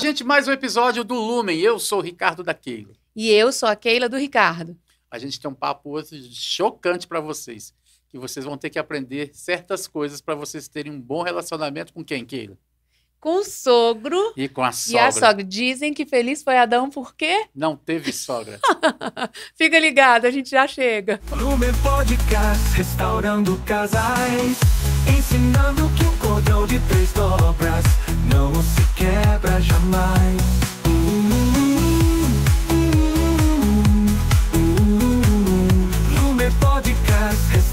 gente, mais um episódio do Lumen. Eu sou o Ricardo da Keila. E eu sou a Keila do Ricardo. A gente tem um papo hoje chocante para vocês, que vocês vão ter que aprender certas coisas para vocês terem um bom relacionamento com quem, Keila? Com o sogro. E com a sogra. E a sogra. Dizem que feliz foi Adão por quê? Não teve sogra. Fica ligado, a gente já chega. Lumen Podcast, restaurando casais, ensinando que o cordão de três dobras não se quebra jamais.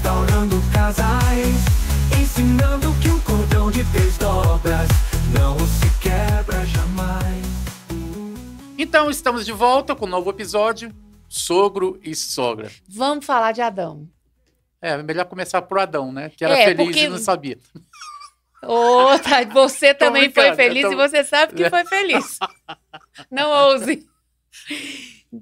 restaurando casais, ensinando que um cordão de três dobras não se quebra jamais. Então estamos de volta com um novo episódio, Sogro e Sogra. Vamos falar de Adão. É, melhor começar por Adão, né? Que era é, feliz porque... e não sabia. Oh, tá, você também foi feliz tô... e você sabe que foi feliz. Não ouse.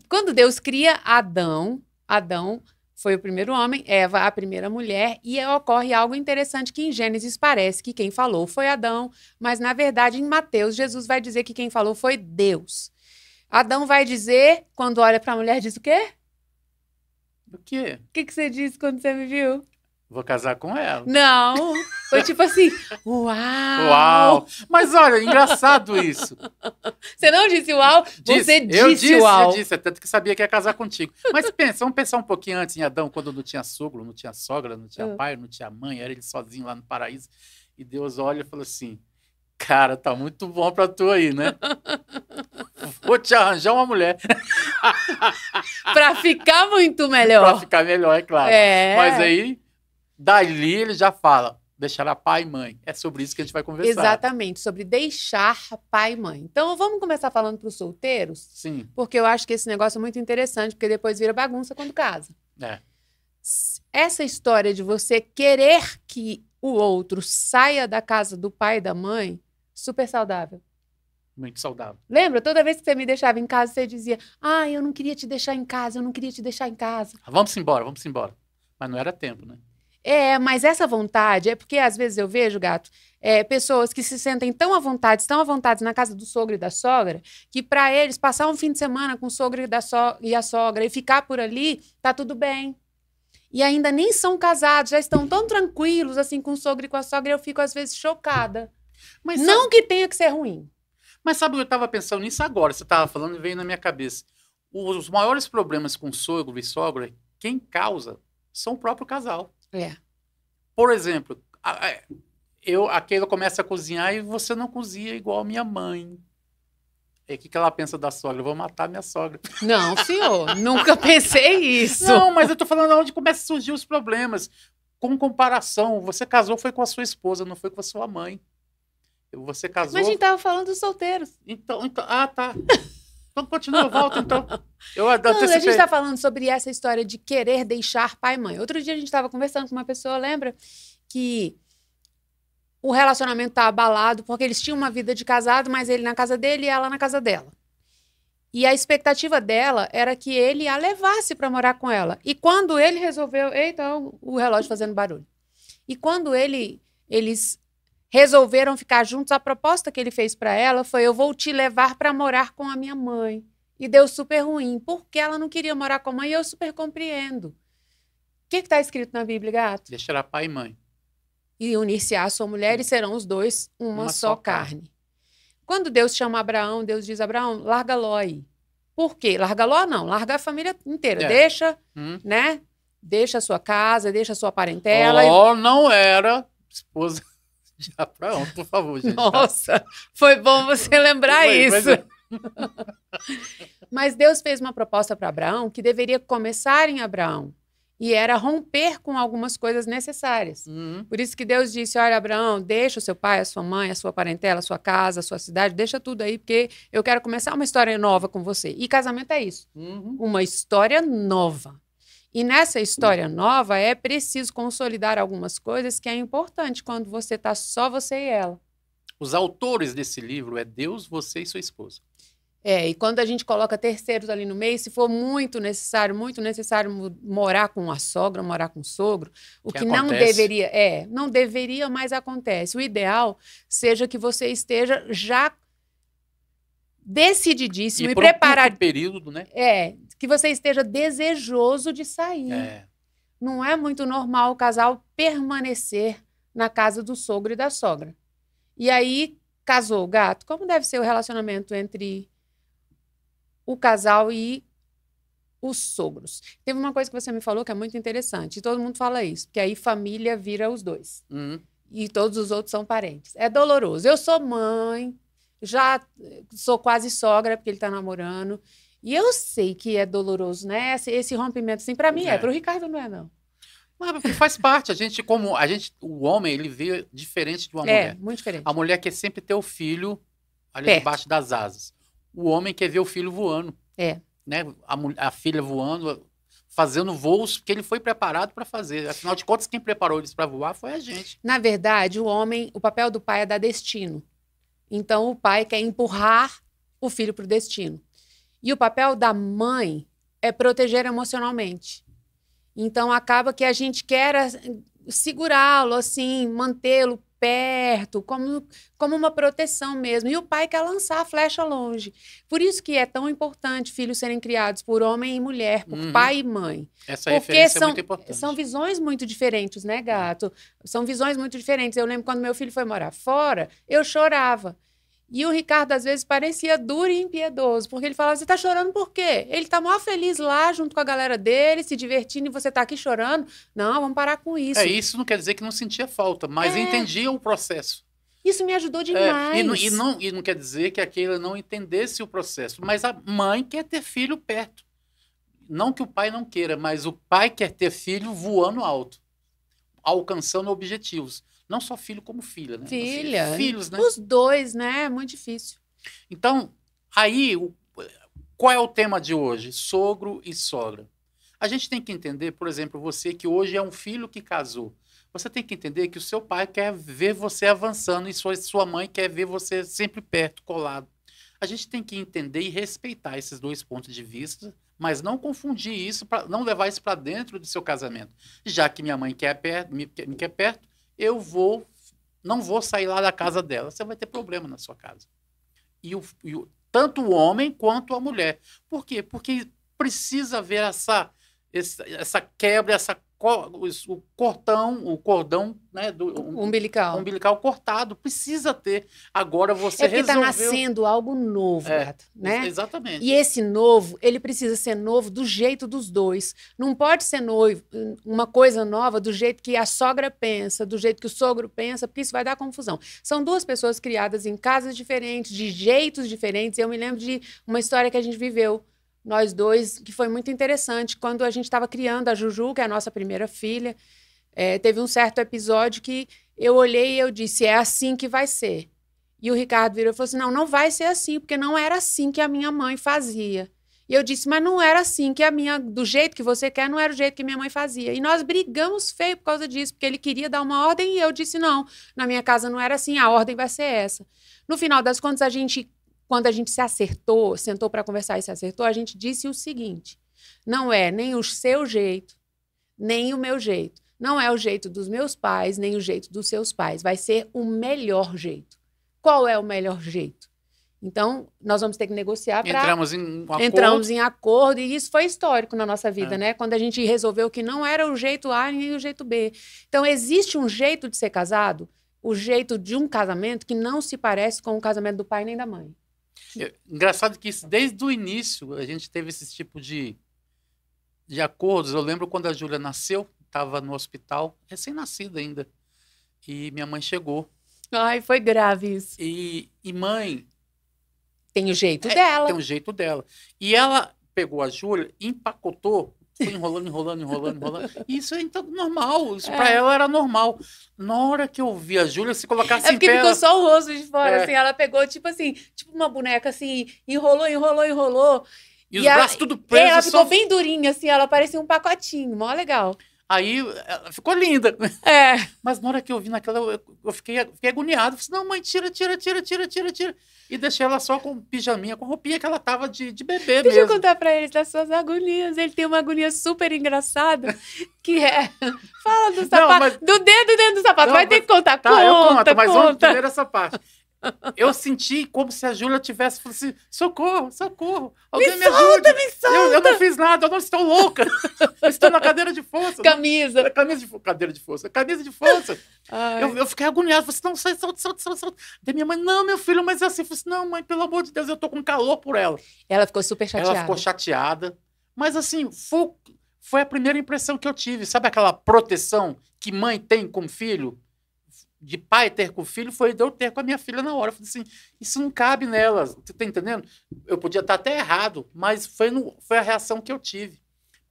Quando Deus cria Adão, Adão foi o primeiro homem, Eva a primeira mulher, e ocorre algo interessante que em Gênesis parece que quem falou foi Adão, mas na verdade em Mateus Jesus vai dizer que quem falou foi Deus. Adão vai dizer, quando olha para a mulher, diz o quê? O quê? O que, que você disse quando você me viu? Vou casar com ela. Não, foi tipo assim, uau! Uau! Mas olha, engraçado isso. Você não disse uau, disse, você disse, eu disse uau. Eu disse, tanto que sabia que ia casar contigo. Mas pensa, vamos pensar um pouquinho antes em Adão, quando não tinha sogro, não tinha sogra, não tinha ah. pai, não tinha mãe, era ele sozinho lá no paraíso. E Deus olha e falou assim, cara, tá muito bom pra tu aí, né? Vou te arranjar uma mulher. pra ficar muito melhor. pra ficar melhor, é claro. É. Mas aí Dali ele já fala, deixar a pai e mãe. É sobre isso que a gente vai conversar. Exatamente, sobre deixar pai e mãe. Então, vamos começar falando para os solteiros? Sim. Porque eu acho que esse negócio é muito interessante, porque depois vira bagunça quando casa. É. Essa história de você querer que o outro saia da casa do pai e da mãe, super saudável. Muito saudável. Lembra? Toda vez que você me deixava em casa, você dizia: Ah, eu não queria te deixar em casa, eu não queria te deixar em casa. Vamos embora, vamos embora. Mas não era tempo, né? É, mas essa vontade, é porque às vezes eu vejo, gato, é, pessoas que se sentem tão à vontade, estão à vontade na casa do sogro e da sogra, que para eles passar um fim de semana com o sogro e, da so e a sogra e ficar por ali, tá tudo bem. E ainda nem são casados, já estão tão tranquilos assim com o sogro e com a sogra, eu fico às vezes chocada. Mas Não sabe... que tenha que ser ruim. Mas sabe, eu estava pensando nisso agora, você estava falando e veio na minha cabeça. Os maiores problemas com sogro e sogra, quem causa são o próprio casal. É. Por exemplo, eu, a Keila começa a cozinhar e você não cozinha igual minha mãe. E é, o que, que ela pensa da sogra? Eu vou matar minha sogra. Não, senhor, nunca pensei isso. Não, mas eu tô falando onde começam a surgir os problemas. Com comparação, você casou foi com a sua esposa, não foi com a sua mãe. Você casou. Mas a gente tava falando dos solteiros. Então, então ah, tá. Então continua, volta então. Eu adoro Não, a gente está falando sobre essa história de querer deixar pai e mãe. Outro dia a gente estava conversando com uma pessoa, lembra? Que o relacionamento tá abalado porque eles tinham uma vida de casado, mas ele na casa dele e ela na casa dela. E a expectativa dela era que ele a levasse para morar com ela. E quando ele resolveu, eita, o relógio fazendo barulho. E quando ele eles resolveram ficar juntos. A proposta que ele fez para ela foi: eu vou te levar para morar com a minha mãe. E deu super ruim, porque ela não queria morar com a mãe, e eu super compreendo. O que está escrito na Bíblia, gato? Deixará pai e mãe. E unir-se a sua mulher, e serão os dois uma, uma só, só carne. carne. Quando Deus chama Abraão, Deus diz: Abraão, larga Ló aí. Por quê? Larga Ló não, larga a família inteira. É. Deixa, hum. né? Deixa a sua casa, deixa a sua parentela. Ló e... não era esposa já para por favor, gente. Tá? Nossa, foi bom você lembrar foi, é, isso. Mas... É. mas Deus fez uma proposta para Abraão que deveria começar em Abraão e era romper com algumas coisas necessárias. Uhum. Por isso que Deus disse: Olha, Abraão, deixa o seu pai, a sua mãe, a sua parentela, a sua casa, a sua cidade, deixa tudo aí, porque eu quero começar uma história nova com você. E casamento é isso: uhum. uma história nova. E nessa história hum. nova é preciso consolidar algumas coisas que é importante quando você está só você e ela. Os autores desse livro é Deus, você e sua esposa. É, e quando a gente coloca terceiros ali no meio, se for muito necessário, muito necessário morar com a sogra, morar com o sogro, o que, que não deveria, é, não deveria, mas acontece. O ideal seja que você esteja já decididíssimo e, e preparado. período, né? É, que você esteja desejoso de sair. É. Não é muito normal o casal permanecer na casa do sogro e da sogra. E aí, casou o gato. Como deve ser o relacionamento entre o casal e os sogros? Teve uma coisa que você me falou que é muito interessante, e todo mundo fala isso, porque aí família vira os dois. Uhum. E todos os outros são parentes. É doloroso. Eu sou mãe, já eh, sou quase sogra, porque ele está namorando. E eu sei que é doloroso, né? Esse, esse rompimento, assim, para mim é, é para o Ricardo não é, não. Mas faz parte. A gente, como a gente, o homem, ele vê diferente de uma é, mulher. muito diferente. A mulher quer sempre ter o filho ali Perto. debaixo das asas. O homem quer ver o filho voando. É. Né? A, a filha voando, fazendo voos que ele foi preparado para fazer. Afinal de contas, quem preparou eles para voar foi a gente. Na verdade, o homem, o papel do pai é dar destino. Então, o pai quer empurrar o filho para o destino. E o papel da mãe é proteger emocionalmente. Então, acaba que a gente quer assim, segurá-lo, assim, mantê-lo perto, como, como uma proteção mesmo. E o pai quer lançar a flecha longe. Por isso que é tão importante filhos serem criados por homem e mulher, por uhum. pai e mãe. Essa Porque referência é são, é muito importante. São visões muito diferentes, né, gato? São visões muito diferentes. Eu lembro quando meu filho foi morar fora, eu chorava. E o Ricardo, às vezes, parecia duro e impiedoso, porque ele falava: Você tá chorando por quê? Ele tá mó feliz lá junto com a galera dele, se divertindo, e você tá aqui chorando. Não, vamos parar com isso. É, isso não quer dizer que não sentia falta, mas é. entendia o processo. Isso me ajudou demais. É, e, não, e, não, e não quer dizer que aquele não entendesse o processo, mas a mãe quer ter filho perto. Não que o pai não queira, mas o pai quer ter filho voando alto, alcançando objetivos. Não só filho, como filha, né? Então, assim, filha. Filhos, né? Os dois, né? É muito difícil. Então, aí, o, qual é o tema de hoje? Sogro e sogra. A gente tem que entender, por exemplo, você que hoje é um filho que casou. Você tem que entender que o seu pai quer ver você avançando e sua, sua mãe quer ver você sempre perto, colado. A gente tem que entender e respeitar esses dois pontos de vista, mas não confundir isso, pra, não levar isso para dentro do seu casamento. Já que minha mãe quer me, me quer perto, eu vou, não vou sair lá da casa dela. Você vai ter problema na sua casa. E, o, e o, tanto o homem quanto a mulher. Por quê? Porque precisa haver essa, essa quebra, essa o cordão, o cordão né, do umbilical. umbilical cortado. Precisa ter. Agora você é tá resolveu... está nascendo algo novo, é, né? Exatamente. E esse novo, ele precisa ser novo do jeito dos dois. Não pode ser noivo, uma coisa nova do jeito que a sogra pensa, do jeito que o sogro pensa, porque isso vai dar confusão. São duas pessoas criadas em casas diferentes, de jeitos diferentes. Eu me lembro de uma história que a gente viveu nós dois, que foi muito interessante. Quando a gente estava criando a Juju, que é a nossa primeira filha, é, teve um certo episódio que eu olhei e eu disse, é assim que vai ser. E o Ricardo virou e falou assim, não, não vai ser assim, porque não era assim que a minha mãe fazia. E eu disse, mas não era assim que a minha, do jeito que você quer, não era o jeito que minha mãe fazia. E nós brigamos feio por causa disso, porque ele queria dar uma ordem e eu disse, não, na minha casa não era assim, a ordem vai ser essa. No final das contas, a gente quando a gente se acertou, sentou para conversar e se acertou, a gente disse o seguinte: não é nem o seu jeito, nem o meu jeito. Não é o jeito dos meus pais, nem o jeito dos seus pais. Vai ser o melhor jeito. Qual é o melhor jeito? Então, nós vamos ter que negociar para. Entramos em um acordo. Entramos em acordo, e isso foi histórico na nossa vida, é. né? Quando a gente resolveu que não era o jeito A nem o jeito B. Então, existe um jeito de ser casado, o jeito de um casamento que não se parece com o casamento do pai nem da mãe. Engraçado que isso, desde o início a gente teve esse tipo de, de acordos. Eu lembro quando a Júlia nasceu, estava no hospital, recém-nascida ainda. E minha mãe chegou. Ai, foi grave isso. E, e mãe. Tem o jeito é, dela. Tem o jeito dela. E ela pegou a Júlia, empacotou foi enrolando, enrolando, enrolando, enrolando. Isso é então normal. Isso é. pra ela era normal. Na hora que eu vi a Júlia se colocar é assim. É porque ficou só o rosto de fora, é. assim. Ela pegou, tipo assim, tipo uma boneca assim, enrolou, enrolou, enrolou. E, e os ela, braços tudo presos. É, ela ficou só... bem durinha, assim, ela parecia um pacotinho, mó legal. Aí ela ficou linda. É. Mas na hora que eu vi naquela, eu, eu fiquei, fiquei agoniado. Falei, assim, não, mãe, tira, tira, tira, tira, tira, tira. E deixei ela só com pijaminha, com roupinha que ela tava de, de bebê Deixa mesmo. Deixa eu contar pra ele das suas agonias. Ele tem uma agonia super engraçada, que é... Fala do sapato, não, mas... do dedo dentro do sapato. Não, Vai mas... ter que contar. Tá, conta, eu conto, mas vamos primeiro essa parte. Eu senti como se a Júlia tivesse falado assim: socorro, socorro, alguém me, me solta, ajude. Me solta. Eu, eu, não fiz nada, eu não estou louca. eu estou na cadeira de força. Camisa. Não, camisa de cadeira de força, camisa de força. Eu, eu, fiquei agoniada, falei assim, não, sai, solta, solta, solta, solta. Daí minha mãe, não, meu filho, mas é assim. Eu falei assim, não, mãe, pelo amor de Deus, eu estou com calor por ela. Ela ficou super chateada. Ela ficou chateada. Mas assim, foi, foi a primeira impressão que eu tive. Sabe aquela proteção que mãe tem com filho? de pai ter com o filho foi de eu ter com a minha filha na hora. Eu falei assim, isso não cabe nelas, você tá entendendo? Eu podia estar tá até errado, mas foi, no, foi a reação que eu tive.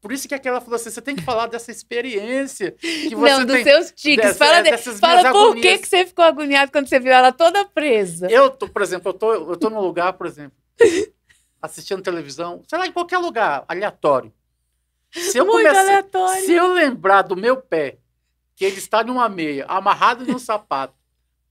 Por isso que aquela falou assim: você tem que falar dessa experiência que você Não, dos tem, seus tiques. Dessa, fala fala por que, que você ficou agoniado quando você viu ela toda presa. Eu, tô, por exemplo, eu tô, eu tô num lugar, por exemplo, assistindo televisão, sei lá, em qualquer lugar, aleatório. Se eu Muito aleatório. Se eu lembrar do meu pé que ele está numa meia, amarrado num sapato,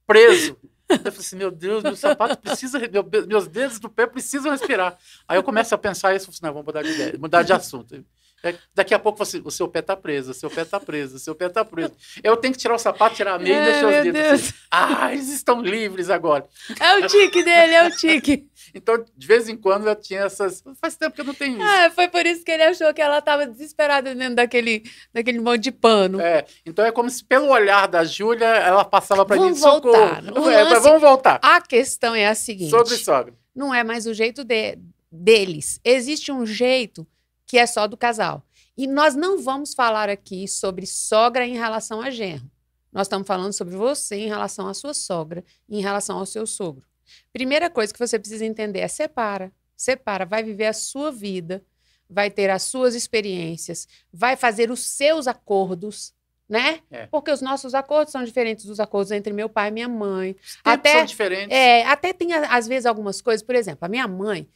preso. Eu falei assim, meu Deus, meu sapato precisa, meu, meus dedos do pé precisam respirar. Aí eu começo a pensar isso, assim, não, vamos mudar de ideia, mudar de assunto. É, daqui a pouco você, o seu pé tá preso, o seu pé tá preso, o seu pé tá preso. Eu tenho que tirar o sapato, tirar a meia é, e deixar os dedos. Assim. Ah, eles estão livres agora. É o tique dele, é o tique. então, de vez em quando eu tinha essas. Faz tempo que eu não tenho isso. Ah, foi por isso que ele achou que ela estava desesperada dentro daquele, daquele monte de pano. É, então é como se pelo olhar da Júlia ela passava para mim vamos voltar. socorro. É, lance, vamos voltar. A questão é a seguinte: sobre sogra. Não é mais o jeito de, deles. Existe um jeito que é só do casal. E nós não vamos falar aqui sobre sogra em relação a genro. Nós estamos falando sobre você em relação à sua sogra, em relação ao seu sogro. Primeira coisa que você precisa entender é separa. Separa, vai viver a sua vida, vai ter as suas experiências, vai fazer os seus acordos, né? É. Porque os nossos acordos são diferentes dos acordos entre meu pai e minha mãe. Até são diferentes. É, até tem às vezes algumas coisas, por exemplo, a minha mãe,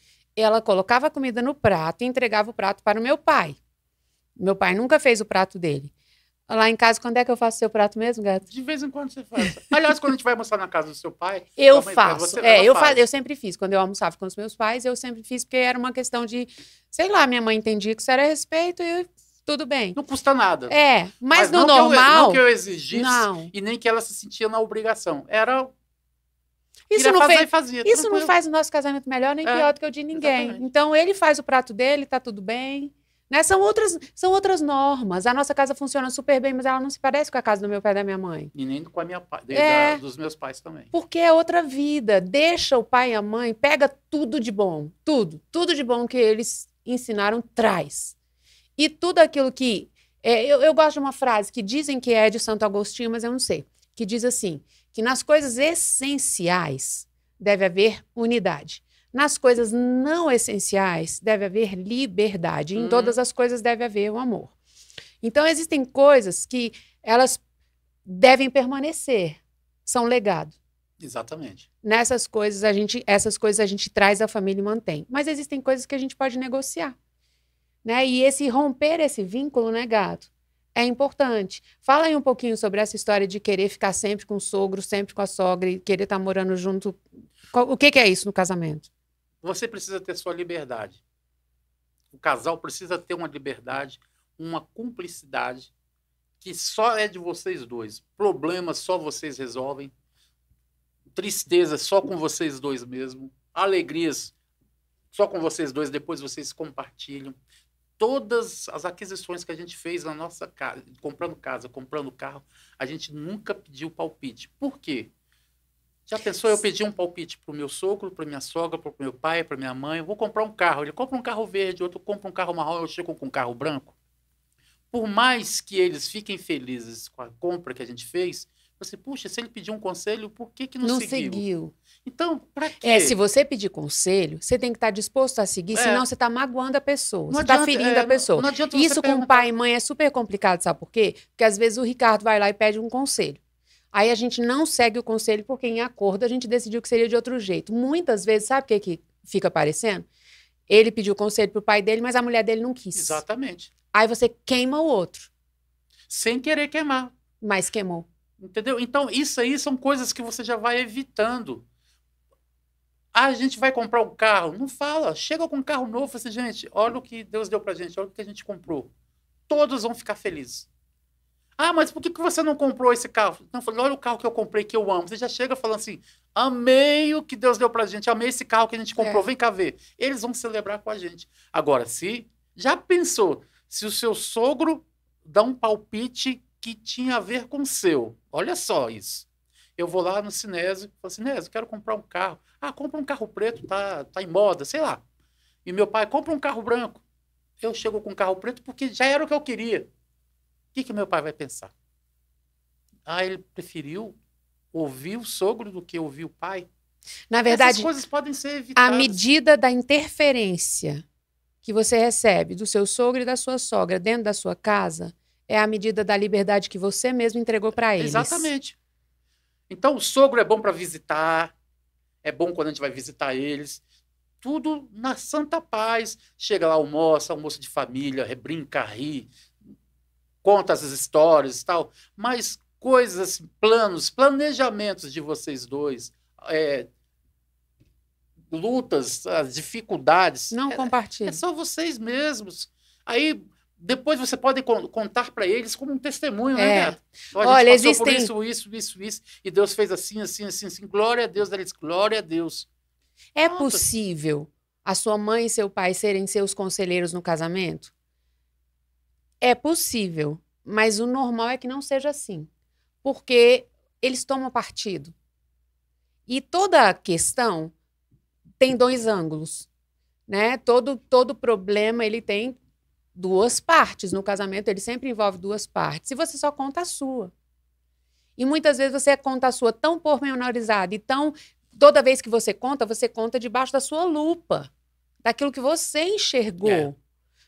ela colocava a comida no prato e entregava o prato para o meu pai. Meu pai nunca fez o prato dele. Lá em casa, quando é que eu faço seu prato mesmo, gato? De vez em quando você faz. Aliás, quando a gente vai almoçar na casa do seu pai. Eu mãe, faço. Você, é, eu, faz. eu sempre fiz. Quando eu almoçava com os meus pais, eu sempre fiz, porque era uma questão de. Sei lá, minha mãe entendia que isso era respeito e tudo bem. Não custa nada. É, mas, mas no normal. Que eu, não que eu exigisse não. e nem que ela se sentia na obrigação. Era Tá isso não fazer, fez, fazia, isso tranquilo. não faz o nosso casamento melhor nem é, pior do que o de ninguém. Exatamente. Então ele faz o prato dele, tá tudo bem. Né? São, outras, são outras normas. A nossa casa funciona super bem, mas ela não se parece com a casa do meu pai e da minha mãe. E nem com a minha pai, é, dos meus pais também. Porque é outra vida. Deixa o pai e a mãe, pega tudo de bom. Tudo. Tudo de bom que eles ensinaram, traz. E tudo aquilo que. É, eu, eu gosto de uma frase que dizem que é de Santo Agostinho, mas eu não sei. Que diz assim: que nas coisas essenciais deve haver unidade. Nas coisas não essenciais deve haver liberdade. Hum. Em uhum. todas as coisas deve haver o amor. Então existem coisas que elas devem permanecer, são legado. Exatamente. Nessas coisas a gente, essas coisas a gente traz a família e mantém. Mas existem coisas que a gente pode negociar, né? E esse romper esse vínculo, né, gato? é importante. Fala aí um pouquinho sobre essa história de querer ficar sempre com o sogro, sempre com a sogra e querer estar tá morando junto. O que, que é isso no casamento? Você precisa ter sua liberdade. O casal precisa ter uma liberdade, uma cumplicidade que só é de vocês dois. Problemas só vocês resolvem. Tristeza só com vocês dois mesmo. Alegrias só com vocês dois, depois vocês compartilham todas as aquisições que a gente fez na nossa casa, comprando casa, comprando carro, a gente nunca pediu palpite. Por quê? Já pensou eu pedir um palpite para o meu sogro, para minha sogra, para o meu pai, para minha mãe? Eu vou comprar um carro. Ele compra um carro verde, outro compra um carro marrom, eu chego com um carro branco por mais que eles fiquem felizes com a compra que a gente fez, você, puxa, se ele pedir um conselho, por que, que não, não seguiu? seguiu? Então, para é, quê? É, se você pedir conselho, você tem que estar tá disposto a seguir, é. senão você está magoando a pessoa, não você está ferindo é, a pessoa. Não, não Isso com perguntar. pai e mãe é super complicado, sabe por quê? Porque às vezes o Ricardo vai lá e pede um conselho. Aí a gente não segue o conselho porque em acordo a gente decidiu que seria de outro jeito. Muitas vezes, sabe o que, que fica aparecendo? Ele pediu conselho pro pai dele, mas a mulher dele não quis. Exatamente. Aí você queima o outro. Sem querer queimar. Mas queimou. Entendeu? Então, isso aí são coisas que você já vai evitando. Ah, a gente vai comprar um carro. Não fala. Chega com um carro novo e assim, gente, olha o que Deus deu pra gente, olha o que a gente comprou. Todos vão ficar felizes. Ah, mas por que você não comprou esse carro? Não, falei, olha o carro que eu comprei que eu amo. Você já chega falando assim, amei o que Deus deu pra gente, amei esse carro que a gente comprou, é. vem cá ver. Eles vão celebrar com a gente. Agora, se já pensou, se o seu sogro dá um palpite que tinha a ver com o seu. Olha só isso. Eu vou lá no Sinésio, falo, Sinésio, quero comprar um carro. Ah, compra um carro preto, tá, tá em moda, sei lá. E meu pai, compra um carro branco. Eu chego com um carro preto porque já era o que eu queria. O que, que meu pai vai pensar? Ah, ele preferiu ouvir o sogro do que ouvir o pai? Na verdade, Essas coisas podem ser evitadas. A medida da interferência que você recebe do seu sogro e da sua sogra dentro da sua casa é a medida da liberdade que você mesmo entregou para eles. Exatamente. Então, o sogro é bom para visitar, é bom quando a gente vai visitar eles. Tudo na santa paz. Chega lá, almoça, almoço de família, é, brinca, ri, conta as histórias e tal. Mas coisas, planos, planejamentos de vocês dois, é, lutas, as dificuldades. Não é, compartilhe. É, só vocês mesmos. Aí depois você pode contar para eles como um testemunho, né, é. né, Neto? Olha, Olha existem... isso, isso, isso, isso, e Deus fez assim, assim, assim, assim. glória a Deus, eles, glória a Deus. É Nossa. possível a sua mãe e seu pai serem seus conselheiros no casamento? É possível, mas o normal é que não seja assim, porque eles tomam partido. E toda a questão tem dois ângulos, né? Todo todo problema ele tem duas partes. No casamento ele sempre envolve duas partes. E você só conta a sua. E muitas vezes você conta a sua tão pormenorizada e tão toda vez que você conta, você conta debaixo da sua lupa, daquilo que você enxergou. É.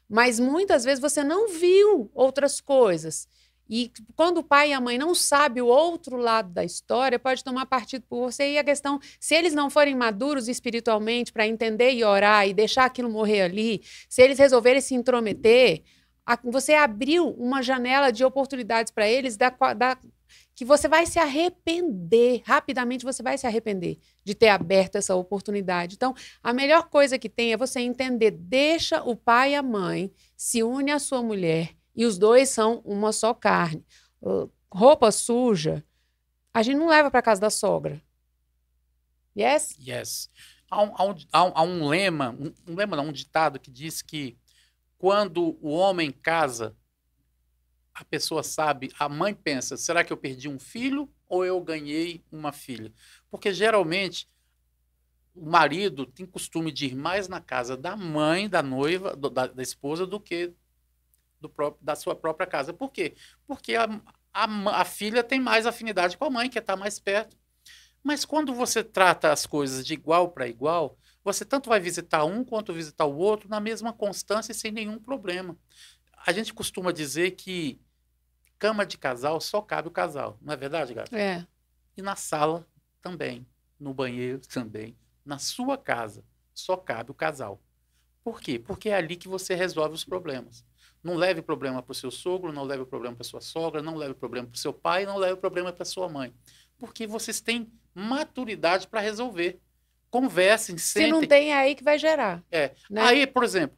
Mas muitas vezes você não viu outras coisas. E quando o pai e a mãe não sabem o outro lado da história, pode tomar partido por você. E a questão, se eles não forem maduros espiritualmente para entender e orar e deixar aquilo morrer ali, se eles resolverem se intrometer, você abriu uma janela de oportunidades para eles da, da, que você vai se arrepender, rapidamente você vai se arrepender de ter aberto essa oportunidade. Então, a melhor coisa que tem é você entender, deixa o pai e a mãe, se une à sua mulher e os dois são uma só carne. Roupa suja, a gente não leva para casa da sogra. Yes? Yes. Há um, há um, há um lema, um, um lema não, um ditado que diz que quando o homem casa, a pessoa sabe, a mãe pensa, será que eu perdi um filho ou eu ganhei uma filha? Porque geralmente o marido tem costume de ir mais na casa da mãe, da noiva, do, da, da, esposa, do que próprio, da sua própria casa. Por quê? Porque a, a, a filha tem mais afinidade com a mãe, que estar é tá mais perto. Mas quando você trata as coisas de igual para igual, você tanto vai visitar um quanto visitar o outro na mesma constância e sem nenhum problema. A gente costuma dizer que cama de casal só cabe o casal, não é verdade, gato É. E na sala também, no banheiro também, na sua casa só cabe o casal. Por quê? Porque é ali que você resolve os problemas. Não leve problema para o seu sogro, não leve problema para sua sogra, não leve problema para o seu pai, não leve problema para sua mãe. Porque vocês têm maturidade para resolver. Conversem, sentem. Se não tem, é aí que vai gerar. É. Né? Aí, por exemplo,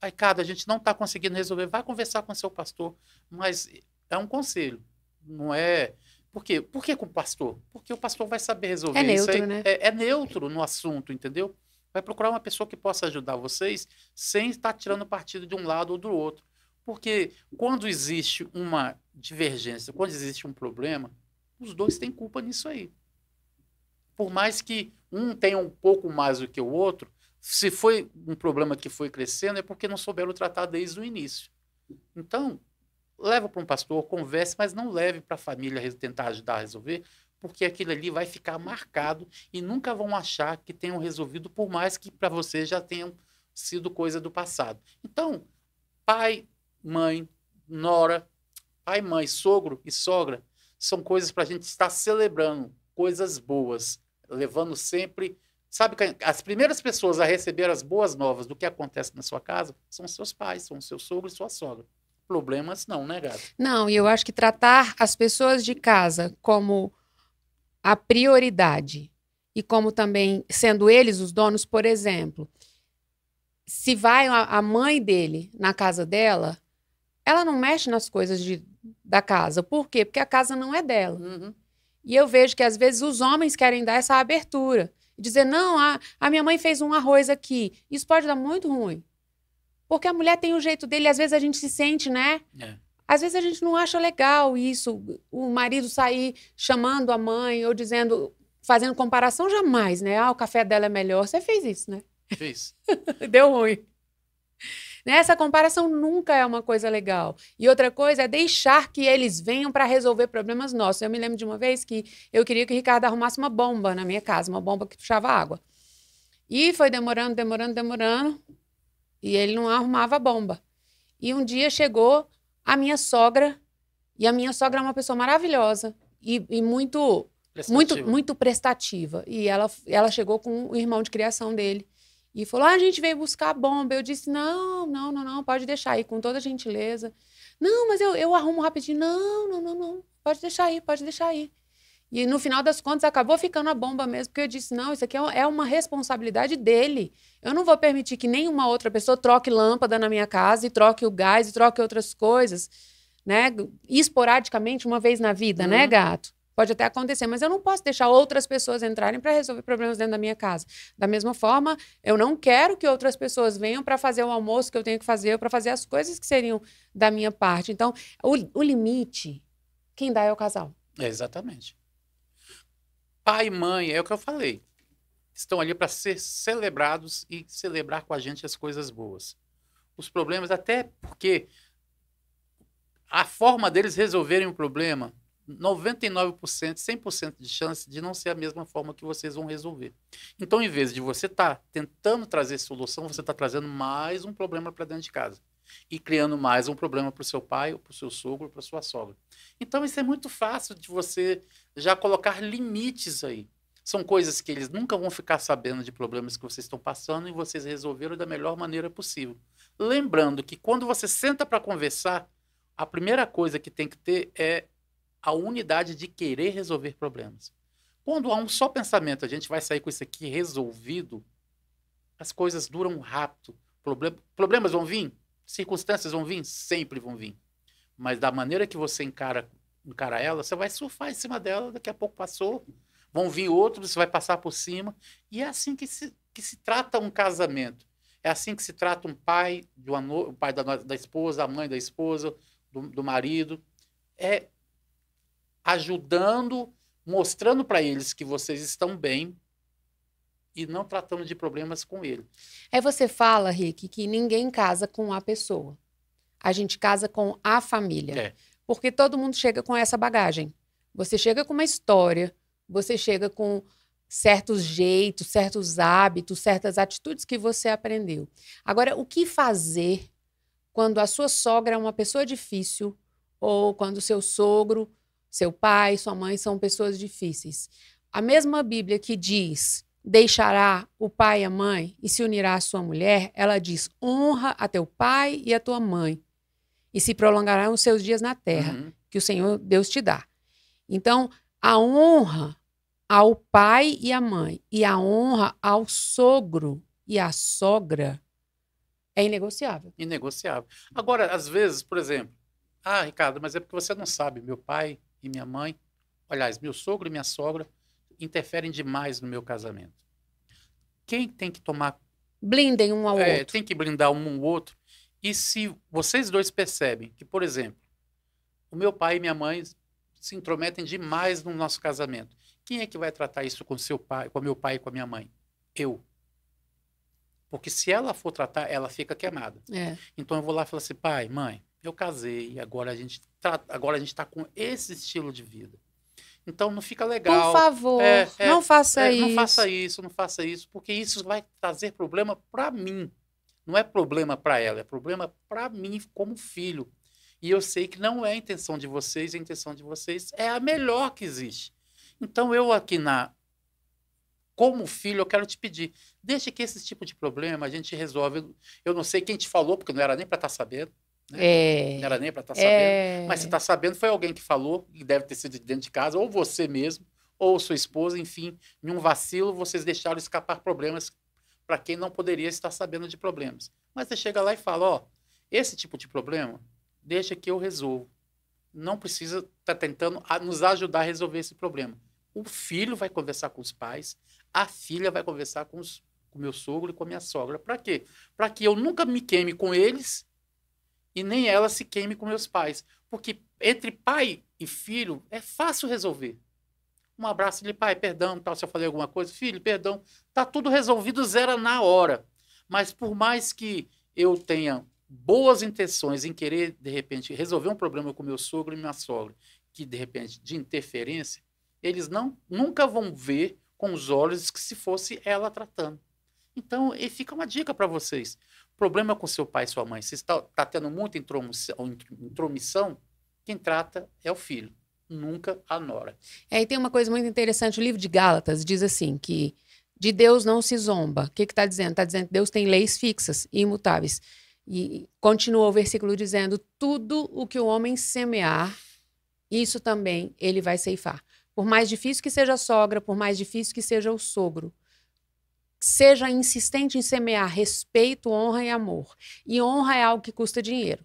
aí, cara, a gente não está conseguindo resolver, vai conversar com o seu pastor. Mas é um conselho, não é... Por quê? Por que com o pastor? Porque o pastor vai saber resolver. É neutro, aí, né? É, é neutro no assunto, entendeu? Vai procurar uma pessoa que possa ajudar vocês sem estar tirando partido de um lado ou do outro. Porque quando existe uma divergência, quando existe um problema, os dois têm culpa nisso aí. Por mais que um tenha um pouco mais do que o outro, se foi um problema que foi crescendo, é porque não souberam tratar desde o início. Então, leva para um pastor, converse, mas não leve para a família tentar ajudar a resolver, porque aquilo ali vai ficar marcado e nunca vão achar que tenham resolvido, por mais que para você já tenham sido coisa do passado. Então, pai, mãe, nora, pai, mãe, sogro e sogra são coisas para a gente estar celebrando, coisas boas, levando sempre. Sabe que as primeiras pessoas a receber as boas novas do que acontece na sua casa são seus pais, são seu sogro e sua sogra. Problemas não, né, Gabi? Não, e eu acho que tratar as pessoas de casa como a prioridade e como também sendo eles os donos, por exemplo, se vai a mãe dele na casa dela, ela não mexe nas coisas de, da casa. Por quê? Porque a casa não é dela. Uhum. E eu vejo que às vezes os homens querem dar essa abertura. Dizer, não, a, a minha mãe fez um arroz aqui. Isso pode dar muito ruim. Porque a mulher tem o um jeito dele, às vezes a gente se sente, né? É. Às vezes a gente não acha legal isso, o marido sair chamando a mãe ou dizendo, fazendo comparação jamais, né? Ah, o café dela é melhor. Você fez isso, né? Fez. Deu ruim. Né? Essa comparação nunca é uma coisa legal. E outra coisa é deixar que eles venham para resolver problemas nossos. Eu me lembro de uma vez que eu queria que o Ricardo arrumasse uma bomba na minha casa, uma bomba que puxava água. E foi demorando, demorando, demorando. E ele não arrumava a bomba. E um dia chegou a minha sogra, e a minha sogra é uma pessoa maravilhosa e, e muito, prestativa. muito, muito prestativa. E ela, ela chegou com o irmão de criação dele. E falou: ah, a gente veio buscar a bomba. Eu disse: não, não, não, não, pode deixar aí, com toda gentileza. Não, mas eu, eu arrumo rapidinho. Não, não, não, não, pode deixar aí, pode deixar aí. E no final das contas acabou ficando a bomba mesmo, porque eu disse: não, isso aqui é, é uma responsabilidade dele. Eu não vou permitir que nenhuma outra pessoa troque lâmpada na minha casa e troque o gás e troque outras coisas, né? Esporadicamente, uma vez na vida, né, uhum. né, gato? Pode até acontecer, mas eu não posso deixar outras pessoas entrarem para resolver problemas dentro da minha casa. Da mesma forma, eu não quero que outras pessoas venham para fazer o almoço que eu tenho que fazer, para fazer as coisas que seriam da minha parte. Então, o, o limite, quem dá é o casal. exatamente. Pai e mãe, é o que eu falei. Estão ali para ser celebrados e celebrar com a gente as coisas boas. Os problemas, até porque a forma deles resolverem o problema 99%, 100% de chance de não ser a mesma forma que vocês vão resolver. Então, em vez de você estar tá tentando trazer solução, você está trazendo mais um problema para dentro de casa e criando mais um problema para o seu pai, para o seu sogro, para sua sogra. Então, isso é muito fácil de você já colocar limites aí. São coisas que eles nunca vão ficar sabendo de problemas que vocês estão passando e vocês resolveram da melhor maneira possível. Lembrando que quando você senta para conversar, a primeira coisa que tem que ter é a unidade de querer resolver problemas. Quando há um só pensamento, a gente vai sair com isso aqui resolvido, as coisas duram rápido. problemas vão vir? Circunstâncias vão vir? Sempre vão vir. Mas da maneira que você encara, encara ela, você vai surfar em cima dela, daqui a pouco passou, vão vir outros, você vai passar por cima. E é assim que se, que se trata um casamento. É assim que se trata um pai, de uma, o pai da, da esposa, a mãe da esposa, do, do marido. É ajudando, mostrando para eles que vocês estão bem e não tratando de problemas com ele. Aí é, você fala, Rick, que ninguém casa com a pessoa. A gente casa com a família. É. Porque todo mundo chega com essa bagagem. Você chega com uma história, você chega com certos jeitos, certos hábitos, certas atitudes que você aprendeu. Agora, o que fazer quando a sua sogra é uma pessoa difícil ou quando o seu sogro seu pai, sua mãe são pessoas difíceis. A mesma Bíblia que diz deixará o pai e a mãe e se unirá à sua mulher, ela diz: honra a teu pai e a tua mãe, e se prolongarão os seus dias na terra, uhum. que o Senhor Deus te dá. Então, a honra ao pai e à mãe, e a honra ao sogro e à sogra é inegociável. Inegociável. Agora, às vezes, por exemplo, ah, Ricardo, mas é porque você não sabe, meu pai e minha mãe, aliás, meu sogro e minha sogra, interferem demais no meu casamento. Quem tem que tomar. Blindem um ao é, outro. Tem que blindar um ao outro. E se vocês dois percebem que, por exemplo, o meu pai e minha mãe se intrometem demais no nosso casamento, quem é que vai tratar isso com seu pai, com meu pai e com a minha mãe? Eu. Porque se ela for tratar, ela fica queimada. É. Então eu vou lá e falo assim, pai, mãe, eu casei, agora a gente tá, agora a gente está com esse estilo de vida. Então não fica legal. Por favor, é, é, não faça é, isso. Não faça isso, não faça isso, porque isso vai trazer problema para mim. Não é problema para ela, é problema para mim como filho. E eu sei que não é a intenção de vocês, a intenção de vocês é a melhor que existe. Então eu aqui na como filho, eu quero te pedir, deixa que esse tipo de problema a gente resolve. Eu não sei quem te falou, porque não era nem para estar tá sabendo. Né? É, não era nem para estar tá sabendo. É, Mas você está sabendo, foi alguém que falou, que deve ter sido de dentro de casa, ou você mesmo, ou sua esposa, enfim, em um vacilo, vocês deixaram escapar problemas para quem não poderia estar sabendo de problemas. Mas você chega lá e fala: ó, esse tipo de problema, deixa que eu resolvo. Não precisa estar tá tentando nos ajudar a resolver esse problema. O filho vai conversar com os pais, a filha vai conversar com, os, com meu sogro e com a minha sogra. Para quê? Para que eu nunca me queime com eles e nem ela se queime com meus pais. Porque entre pai e filho é fácil resolver. Um abraço de pai, perdão, tal, se eu falei alguma coisa, filho, perdão. Tá tudo resolvido, zera na hora. Mas por mais que eu tenha boas intenções em querer, de repente, resolver um problema com meu sogro e minha sogra, que de repente, de interferência, eles não nunca vão ver com os olhos que se fosse ela tratando. Então, e fica uma dica para vocês problema com seu pai e sua mãe, se está, está tendo muita intromissão, intromissão, quem trata é o filho, nunca a nora. É, e tem uma coisa muito interessante, o livro de Gálatas diz assim, que de Deus não se zomba. O que está dizendo? Está dizendo que Deus tem leis fixas e imutáveis. E continua o versículo dizendo, tudo o que o homem semear, isso também ele vai ceifar. Por mais difícil que seja a sogra, por mais difícil que seja o sogro, seja insistente em semear respeito, honra e amor. E honra é algo que custa dinheiro.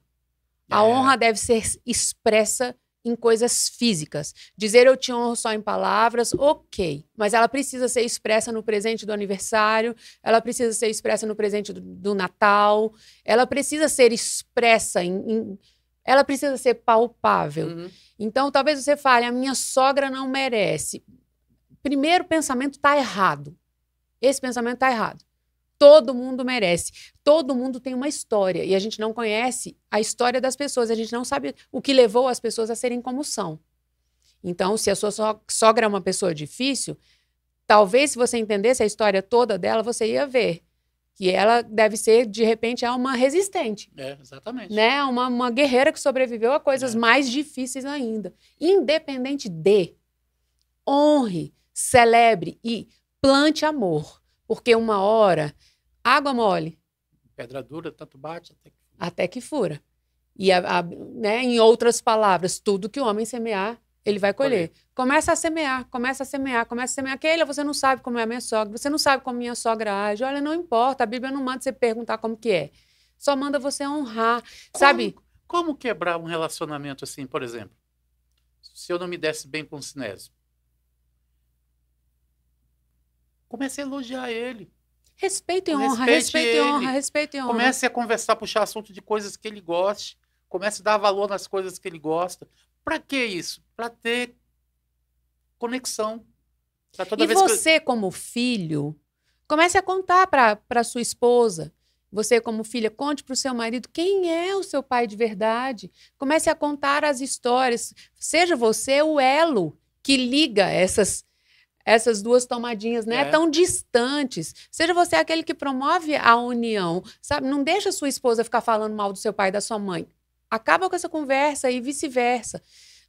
A é. honra deve ser expressa em coisas físicas. Dizer eu te honro só em palavras, ok. Mas ela precisa ser expressa no presente do aniversário, ela precisa ser expressa no presente do, do Natal, ela precisa ser expressa em, em ela precisa ser palpável. Uhum. Então, talvez você fale, a minha sogra não merece. Primeiro pensamento está errado. Esse pensamento está errado. Todo mundo merece. Todo mundo tem uma história. E a gente não conhece a história das pessoas. A gente não sabe o que levou as pessoas a serem como são. Então, se a sua sogra é uma pessoa difícil, talvez se você entendesse a história toda dela, você ia ver que ela deve ser, de repente, é uma resistente. É, exatamente. Né? Uma, uma guerreira que sobreviveu a coisas é. mais difíceis ainda. Independente de, honre, celebre e plante amor. Porque uma hora, água mole. Pedra dura, tanto bate até que fura. Até que fura. E, a, a, né, em outras palavras, tudo que o homem semear, ele vai colher. Colher. Começa a semear, começa a semear, começa a semear. Keila, você não sabe como é a minha sogra, você não sabe como minha sogra age. Olha, não importa, a Bíblia não manda você perguntar como que é. Só manda você honrar, como, sabe? Como quebrar um relacionamento assim, por exemplo? Se eu não me desse bem com o cinésio, Comece a elogiar ele. Respeito e honra, Respeite respeito e honra, respeito e honra. Comece a conversar, puxar assunto de coisas que ele goste. Comece a dar valor nas coisas que ele gosta. Para que isso? Para ter conexão. Pra toda e vez você, que... como filho, comece a contar para sua esposa. Você, como filha, conte para o seu marido quem é o seu pai de verdade. Comece a contar as histórias. Seja você o elo que liga essas essas duas tomadinhas, né? É. Tão distantes. Seja você aquele que promove a união, sabe? Não deixa sua esposa ficar falando mal do seu pai e da sua mãe. Acaba com essa conversa e vice-versa.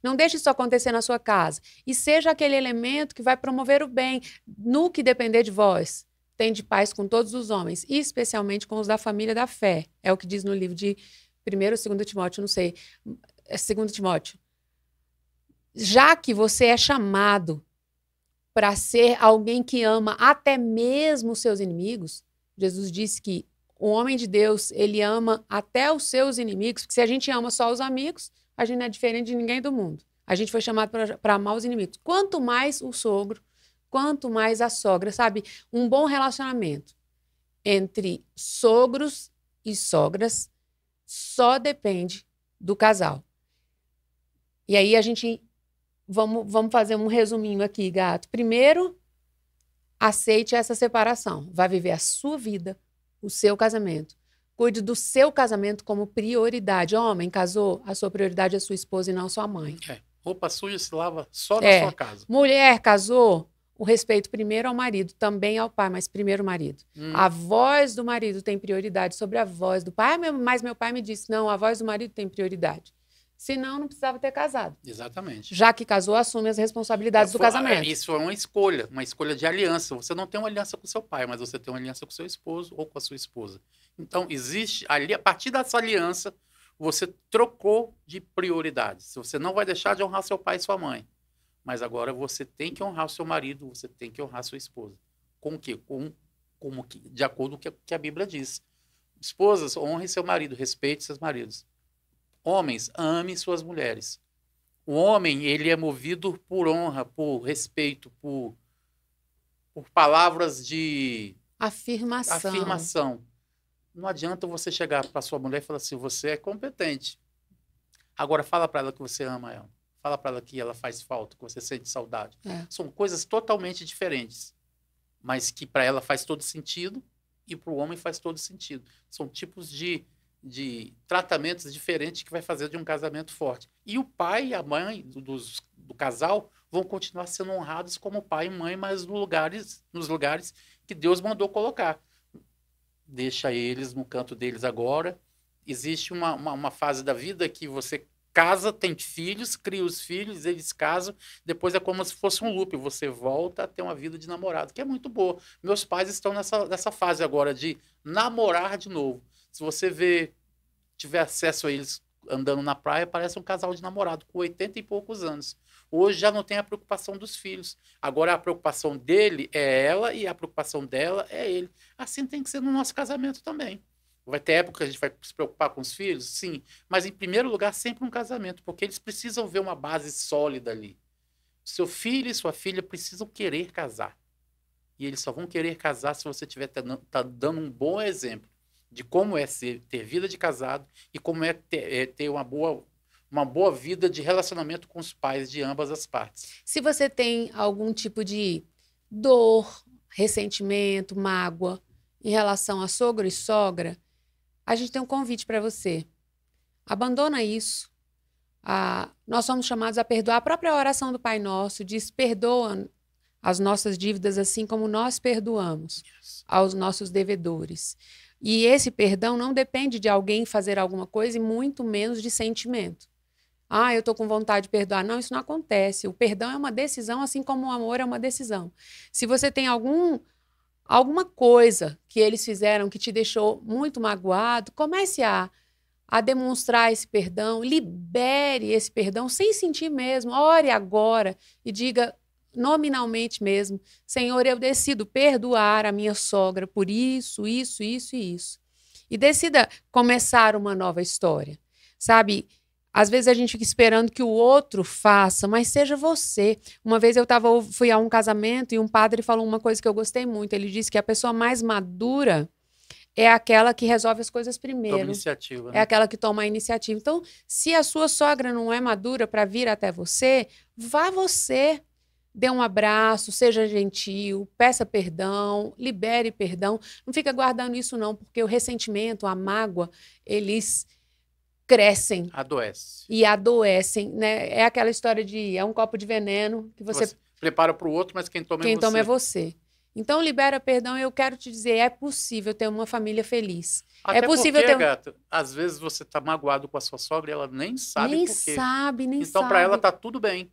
Não deixe isso acontecer na sua casa. E seja aquele elemento que vai promover o bem, no que depender de vós. Tende paz com todos os homens, e especialmente com os da família da fé. É o que diz no livro de 1 ou 2 Timóteo, não sei. É 2 Timóteo. Já que você é chamado para ser alguém que ama até mesmo os seus inimigos. Jesus disse que o homem de Deus, ele ama até os seus inimigos, porque se a gente ama só os amigos, a gente não é diferente de ninguém do mundo. A gente foi chamado para amar os inimigos. Quanto mais o sogro, quanto mais a sogra, sabe? Um bom relacionamento entre sogros e sogras só depende do casal. E aí a gente Vamos, vamos fazer um resuminho aqui, gato. Primeiro, aceite essa separação. Vá viver a sua vida, o seu casamento. Cuide do seu casamento como prioridade. Homem, casou, a sua prioridade é sua esposa e não sua mãe. É. Roupa suja se lava só na é. sua casa. Mulher, casou, o respeito primeiro ao marido, também ao pai, mas primeiro ao marido. Hum. A voz do marido tem prioridade sobre a voz do pai, ah, mas meu pai me disse: não, a voz do marido tem prioridade. Senão, não precisava ter casado. Exatamente. Já que casou, assume as responsabilidades é, do casamento. Isso é uma escolha, uma escolha de aliança. Você não tem uma aliança com seu pai, mas você tem uma aliança com seu esposo ou com a sua esposa. Então, existe ali, a partir dessa aliança, você trocou de prioridades. Você não vai deixar de honrar seu pai e sua mãe. Mas agora você tem que honrar seu marido, você tem que honrar sua esposa. Com o quê? Com, como que, de acordo com o que a Bíblia diz. Esposas, honrem seu marido, respeitem seus maridos. Homens, amem suas mulheres. O homem, ele é movido por honra, por respeito, por, por palavras de afirmação. afirmação. Não adianta você chegar para sua mulher e falar assim: você é competente. Agora, fala para ela que você ama ela. Fala para ela que ela faz falta, que você sente saudade. É. São coisas totalmente diferentes, mas que para ela faz todo sentido e para o homem faz todo sentido. São tipos de de tratamentos diferentes que vai fazer de um casamento forte. E o pai e a mãe do, dos, do casal vão continuar sendo honrados como pai e mãe, mas no lugares, nos lugares que Deus mandou colocar. Deixa eles no canto deles agora. Existe uma, uma, uma fase da vida que você casa, tem filhos, cria os filhos, eles casam, depois é como se fosse um loop, você volta a ter uma vida de namorado, que é muito boa. Meus pais estão nessa, nessa fase agora de namorar de novo. Se você vê, tiver acesso a eles andando na praia, parece um casal de namorado com 80 e poucos anos. Hoje já não tem a preocupação dos filhos. Agora a preocupação dele é ela e a preocupação dela é ele. Assim tem que ser no nosso casamento também. Vai ter época que a gente vai se preocupar com os filhos? Sim. Mas, em primeiro lugar, sempre um casamento, porque eles precisam ver uma base sólida ali. Seu filho e sua filha precisam querer casar. E eles só vão querer casar se você estiver tá dando um bom exemplo de como é ser, ter vida de casado e como é ter, é ter uma boa uma boa vida de relacionamento com os pais de ambas as partes. Se você tem algum tipo de dor, ressentimento, mágoa em relação a sogro e sogra, a gente tem um convite para você. Abandona isso. Ah, nós somos chamados a perdoar a própria oração do Pai Nosso, diz: perdoa as nossas dívidas assim como nós perdoamos aos nossos devedores. E esse perdão não depende de alguém fazer alguma coisa e muito menos de sentimento. Ah, eu estou com vontade de perdoar. Não, isso não acontece. O perdão é uma decisão, assim como o amor é uma decisão. Se você tem algum alguma coisa que eles fizeram que te deixou muito magoado, comece a a demonstrar esse perdão, libere esse perdão sem sentir mesmo. Ore agora e diga: nominalmente mesmo: Senhor, eu decido perdoar a minha sogra por isso, isso, isso e isso. E decida começar uma nova história. Sabe? Às vezes a gente fica esperando que o outro faça, mas seja você. Uma vez eu tava, fui a um casamento e um padre falou uma coisa que eu gostei muito. Ele disse que a pessoa mais madura é aquela que resolve as coisas primeiro. Toma iniciativa. Né? É aquela que toma a iniciativa. Então, se a sua sogra não é madura para vir até você, vá você dê um abraço, seja gentil, peça perdão, libere perdão. Não fica guardando isso não, porque o ressentimento, a mágoa, eles crescem. adoecem E adoecem, né? É aquela história de é um copo de veneno que você, você prepara para o outro, mas quem toma quem é você. Quem toma é você. Então libera perdão, eu quero te dizer, é possível ter uma família feliz. É Até é possível porque, ter gato, às vezes você está magoado com a sua sogra e ela nem sabe nem por quê. sabe, nem então, sabe. Então para ela tá tudo bem.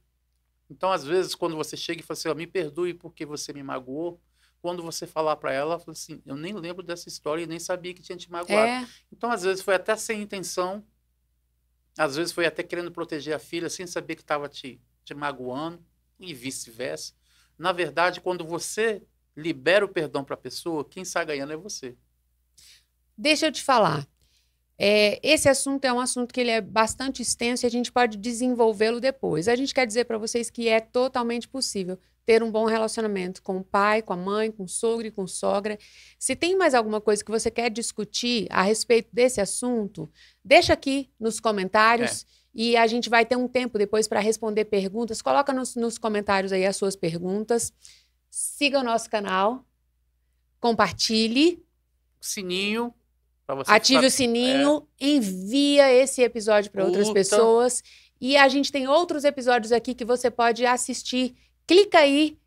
Então, às vezes, quando você chega e fala assim, oh, me perdoe porque você me magoou, quando você falar para ela, ela fala assim, eu nem lembro dessa história e nem sabia que tinha te magoado. É. Então, às vezes, foi até sem intenção, às vezes foi até querendo proteger a filha sem saber que estava te, te magoando e vice-versa. Na verdade, quando você libera o perdão para a pessoa, quem sai ganhando é você. Deixa eu te falar. É, esse assunto é um assunto que ele é bastante extenso e a gente pode desenvolvê-lo depois. A gente quer dizer para vocês que é totalmente possível ter um bom relacionamento com o pai, com a mãe, com o sogro e com a sogra. Se tem mais alguma coisa que você quer discutir a respeito desse assunto, deixa aqui nos comentários. É. E a gente vai ter um tempo depois para responder perguntas. Coloca nos, nos comentários aí as suas perguntas. Siga o nosso canal. Compartilhe. Sininho Ative ficar... o sininho, é. envia esse episódio para outras pessoas. E a gente tem outros episódios aqui que você pode assistir. Clica aí,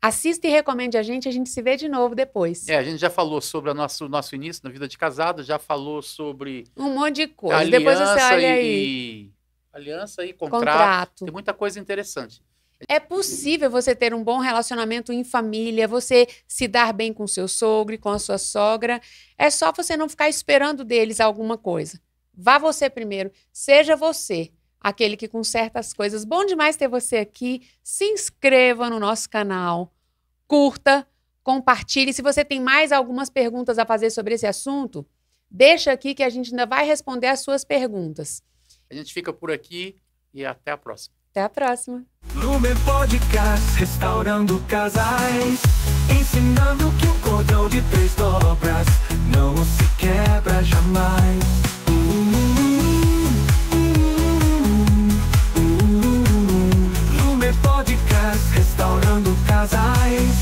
assista e recomende a gente. A gente se vê de novo depois. É, a gente já falou sobre o nosso, nosso início na vida de casado, já falou sobre. Um monte de coisa. Depois você olha e, aí. E... Aliança e contrato. contrato. Tem muita coisa interessante. É possível você ter um bom relacionamento em família, você se dar bem com seu sogro e com a sua sogra. É só você não ficar esperando deles alguma coisa. Vá você primeiro, seja você aquele que conserta as coisas. Bom demais ter você aqui. Se inscreva no nosso canal, curta, compartilhe. Se você tem mais algumas perguntas a fazer sobre esse assunto, deixa aqui que a gente ainda vai responder as suas perguntas. A gente fica por aqui e até a próxima. Até a próxima. Lumen Podcast, restaurando casais, ensinando que o um cordão de três dobras não se quebra jamais. Lumen Podcast, restaurando casais,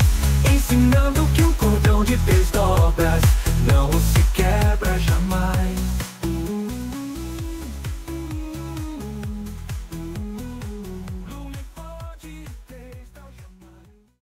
ensinando que o um cordão de três dobras não se quebra jamais.